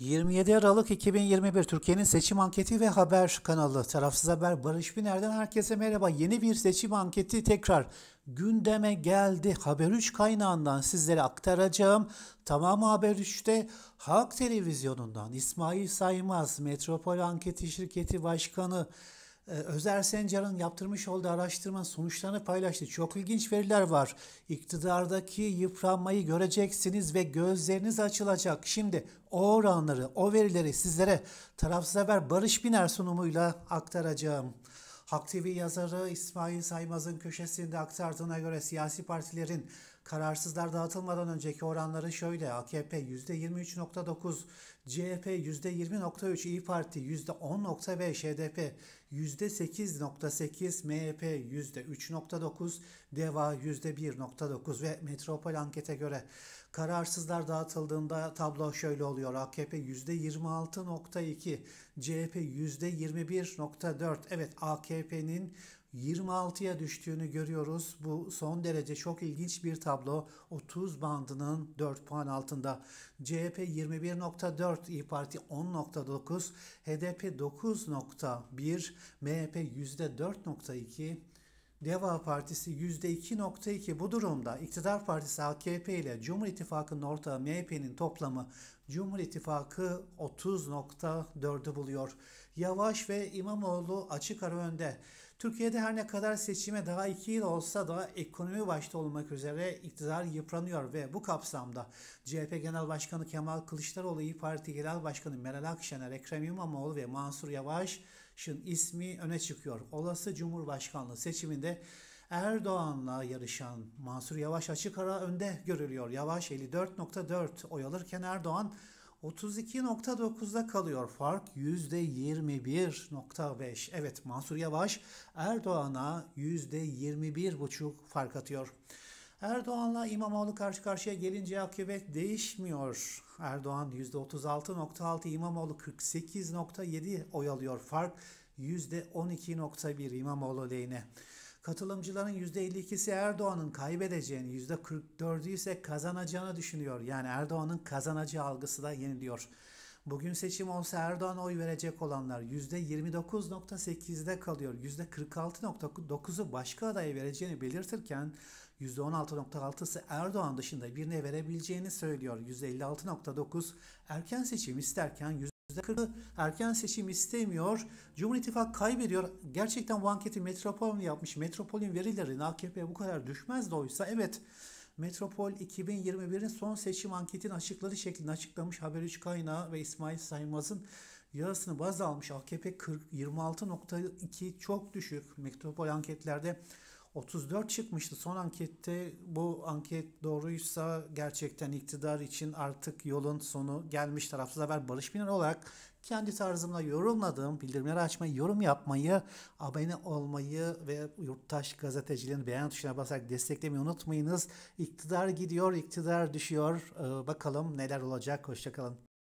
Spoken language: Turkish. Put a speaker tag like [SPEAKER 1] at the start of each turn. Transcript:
[SPEAKER 1] 27 Aralık 2021 Türkiye'nin seçim anketi ve haber kanalı Tarafsız Haber Barış Biner'den herkese merhaba. Yeni bir seçim anketi tekrar gündeme geldi. Haber 3 kaynağından sizlere aktaracağım. Tamamı Haber 3'te Halk Televizyonu'ndan İsmail Saymaz, Metropol Anketi Şirketi Başkanı ee, Özer Sencar'ın yaptırmış olduğu araştırma sonuçlarını paylaştı. Çok ilginç veriler var. İktidardaki yıpranmayı göreceksiniz ve gözleriniz açılacak. Şimdi o oranları, o verileri sizlere tarafsız haber Barış Biner sunumuyla aktaracağım. Halk TV yazarı İsmail Saymaz'ın köşesinde aktardığına göre siyasi partilerin kararsızlar dağıtılmadan önceki oranları şöyle. AKP %23.9, CHP %20.3, İyi Parti %10.5, HDP %8.8, MHP %3.9, DEVA %1.9 ve Metropol ankete göre kararsızlar dağıtıldığında tablo şöyle oluyor. AKP %26.2, CHP %21.4. Evet AKP'nin 26'ya düştüğünü görüyoruz. Bu son derece çok ilginç bir tablo. 30 bandının 4 puan altında. CHP 21.4, İyi Parti 10.9, HDP 9.1, MHP %4.2, Deva Partisi %2.2 bu durumda iktidar partisi AKP ile Cumhur İttifakı'nın ortağı MHP'nin toplamı Cumhur İttifakı 30.4'ü buluyor. Yavaş ve İmamoğlu açık ara önde. Türkiye'de her ne kadar seçime daha 2 yıl olsa da ekonomi başta olmak üzere iktidar yıpranıyor ve bu kapsamda CHP Genel Başkanı Kemal Kılıçdaroğlu, İYİ Parti Genel Başkanı Meral Akşener, Ekrem İmamoğlu ve Mansur Yavaş'ın ismi öne çıkıyor. Olası Cumhurbaşkanlığı seçiminde Erdoğan'la yarışan Mansur Yavaş açık ara önde görülüyor. Yavaş 54.4 oy alırken Erdoğan 32.9'da kalıyor. Fark %21.5. Evet Mansur Yavaş Erdoğan'a %21.5 fark atıyor. Erdoğan'la İmamoğlu karşı karşıya gelince akıbet değişmiyor. Erdoğan %36.6, İmamoğlu 48.7 oy alıyor. Fark %12.1 İmamoğlu lehine. Katılımcıların %52'si Erdoğan'ın kaybedeceğini, %44'ü ise kazanacağını düşünüyor. Yani Erdoğan'ın kazanacağı algısı da yeniliyor. Bugün seçim olsa Erdoğan oy verecek olanlar %29.8'de kalıyor. %46.9'u başka adaya vereceğini belirtirken %16.6'sı Erdoğan dışında birine verebileceğini söylüyor. %56.9 erken seçim isterken %40'ı erken seçim istemiyor. Cumhur İttifak kaybediyor. Gerçekten bu anketi Metropol mi yapmış? Metropol'ün verileri AKP'ye bu kadar düşmez de oysa evet Metropol 2021'in son seçim anketin açıkları şeklinde açıklamış Haber 3 kaynağı ve İsmail Saymaz'ın yarısını baz almış AKP 26.2 çok düşük. Metropol anketlerde 34 çıkmıştı. Son ankette bu anket doğruysa gerçekten iktidar için artık yolun sonu gelmiş tarafsız haber Barış Biner olarak kendi tarzımla yorumladığım bildirimleri açmayı, yorum yapmayı, abone olmayı ve yurttaş gazeteciliğini beğen tuşuna basarak desteklemeyi unutmayınız. İktidar gidiyor, iktidar düşüyor. Ee, bakalım neler olacak. Hoşçakalın.